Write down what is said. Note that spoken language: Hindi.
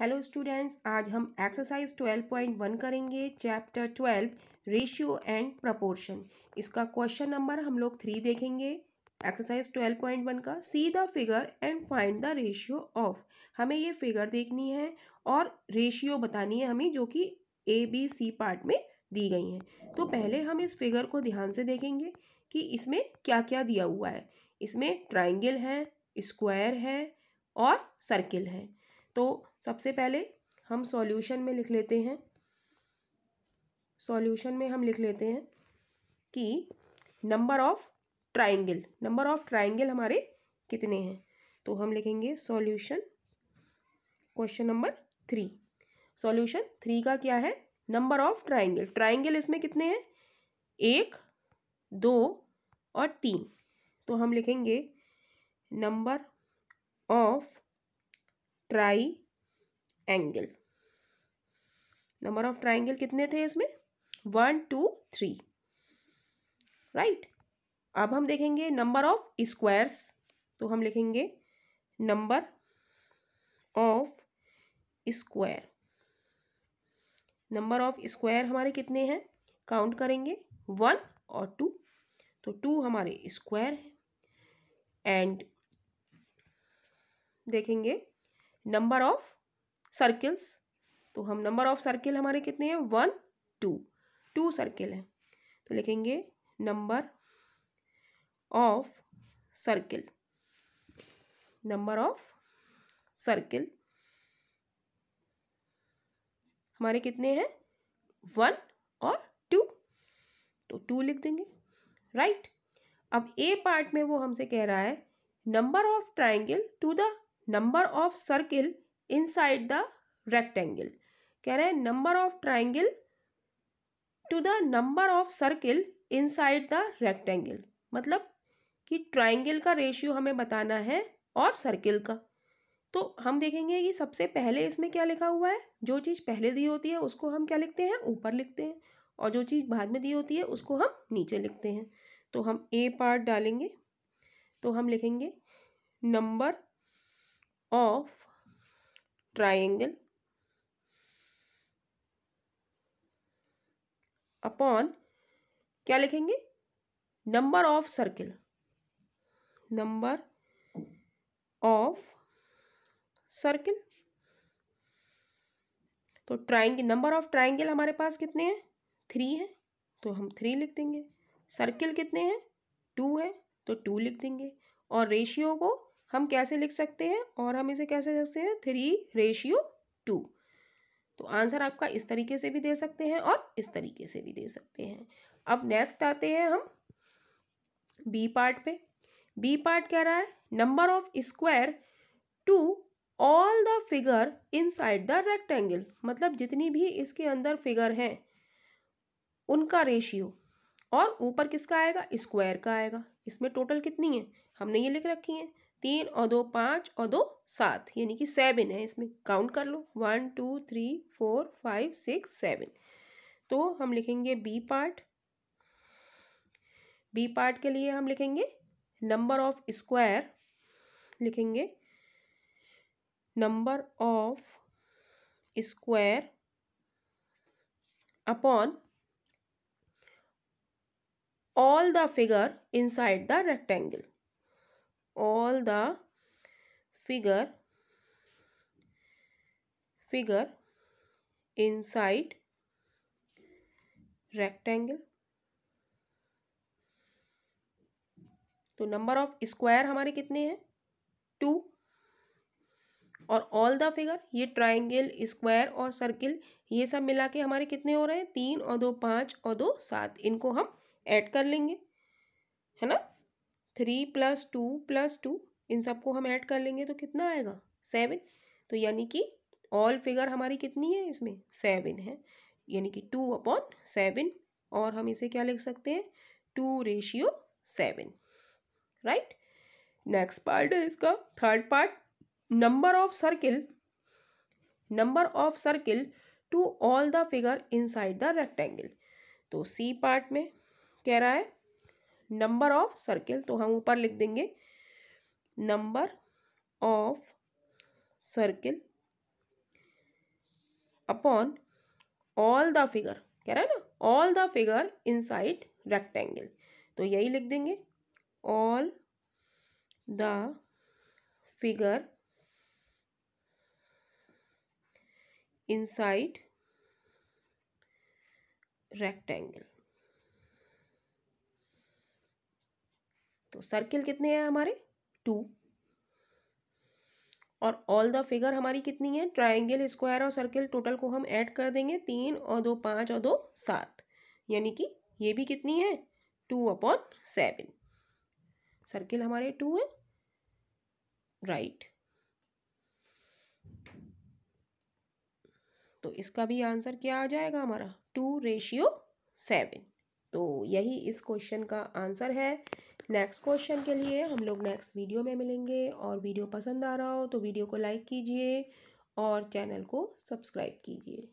हेलो स्टूडेंट्स आज हम एक्सरसाइज 12.1 करेंगे चैप्टर 12 रेशियो एंड प्रपोर्शन इसका क्वेश्चन नंबर हम लोग थ्री देखेंगे एक्सरसाइज 12.1 का see the figure and find the ratio of हमें ये फिगर देखनी है और रेशियो बतानी है हमें जो कि ए बी सी पार्ट में दी गई हैं तो पहले हम इस फिगर को ध्यान से देखेंगे कि इसमें क्या क्या दिया हुआ है इसमें ट्राइंगल है स्क्वायर है और सर्किल है तो सबसे पहले हम सॉल्यूशन में लिख लेते हैं सॉल्यूशन में हम लिख लेते हैं कि number of triangle number of triangle हमारे कितने हैं तो हम लिखेंगे solution question number three solution three का क्या है नंबर ऑफ ट्राइंगल ट्राइंगल इसमें कितने हैं एक दो और तीन तो हम लिखेंगे number of triangle number of triangle कितने थे इसमें वन टू थ्री राइट अब हम देखेंगे नंबर ऑफ स्क्वायर्स तो हम लिखेंगे number of square number of square हमारे कितने हैं काउंट करेंगे वन और टू तो टू हमारे स्क्वायर है एंड देखेंगे नंबर ऑफ सर्किल्स तो हम नंबर ऑफ सर्किल हमारे कितने हैं वन टू टू सर्किल हैं तो लिखेंगे number of circle number of circle हमारे कितने हैं वन और टू तो टू लिख देंगे राइट right? अब ए पार्ट में वो हमसे कह रहा है number of triangle to the number of circle inside the rectangle कह रहे हैं number of triangle to the number of circle inside the rectangle मतलब कि ट्राइंगल का रेशियो हमें बताना है और सर्किल का तो हम देखेंगे कि सबसे पहले इसमें क्या लिखा हुआ है जो चीज़ पहले दी होती है उसको हम क्या लिखते हैं ऊपर लिखते हैं और जो चीज़ बाद में दी होती है उसको हम नीचे लिखते हैं तो हम ए पार्ट डालेंगे तो हम लिखेंगे नंबर of triangle अपॉन क्या लिखेंगे number of circle number of circle तो ट्राइंगल नंबर ऑफ ट्राइंगल हमारे पास कितने हैं थ्री हैं तो हम थ्री लिख देंगे सर्किल कितने हैं टू है तो टू लिख देंगे और रेशियो को हम कैसे लिख सकते हैं और हम इसे कैसे लिख सकते हैं थ्री रेशियो टू तो आंसर आपका इस तरीके से भी दे सकते हैं और इस तरीके से भी दे सकते हैं अब नेक्स्ट आते हैं हम बी पार्ट पे बी पार्ट कह रहा है number of square to all the figure inside the rectangle मतलब जितनी भी इसके अंदर फिगर हैं उनका रेशियो और ऊपर किसका आएगा स्क्वायर का आएगा इसमें टोटल कितनी है हमने ये लिख रखी है तीन और दो पाँच और दो सात यानी कि सेवन है इसमें काउंट कर लो one two three four five six seven तो हम लिखेंगे बी पार्ट बी पार्ट के लिए हम लिखेंगे नंबर ऑफ स्क्वायर लिखेंगे number of square upon all the figure inside the rectangle all the figure figure inside rectangle तो नंबर ऑफ स्क्वायर हमारे कितने हैं टू और ऑल द फिगर ये ट्राइंगल स्क्वायर और सर्किल ये सब मिला के हमारे कितने हो रहे हैं तीन और दो पाँच और दो सात इनको हम ऐड कर लेंगे है ना three plus two plus two इन सबको हम ऐड कर लेंगे तो कितना आएगा सेवन तो यानी कि ऑल फिगर हमारी कितनी है इसमें सेवन है यानी कि टू अपॉन सेवन और हम इसे क्या लिख सकते हैं two ratio seven right next part है इसका third part number of circle number of circle to all the figure inside the rectangle तो सी पार्ट में कह रहा है नंबर ऑफ सर्किल तो हम ऊपर लिख देंगे number of circle upon all the figure कह रहा है ना all the figure inside rectangle तो यही लिख देंगे all the figure inside rectangle तो सर्किल कितने हैं हमारे टू और ऑल द फिगर हमारी कितनी है ट्राइंगल स्क्वायर और सर्किल टोटल को हम ऐड कर देंगे तीन और दो पाँच और दो सात यानी कि ये भी कितनी है टू अपॉन सेवन सर्किल हमारे टू है राइट तो इसका भी आंसर क्या आ जाएगा हमारा टू रेशियो सेवन तो यही इस क्वेश्चन का आंसर है नेक्स्ट क्वेश्चन के लिए हम लोग नेक्स्ट वीडियो में मिलेंगे और वीडियो पसंद आ रहा हो तो वीडियो को लाइक कीजिए और चैनल को सब्सक्राइब कीजिए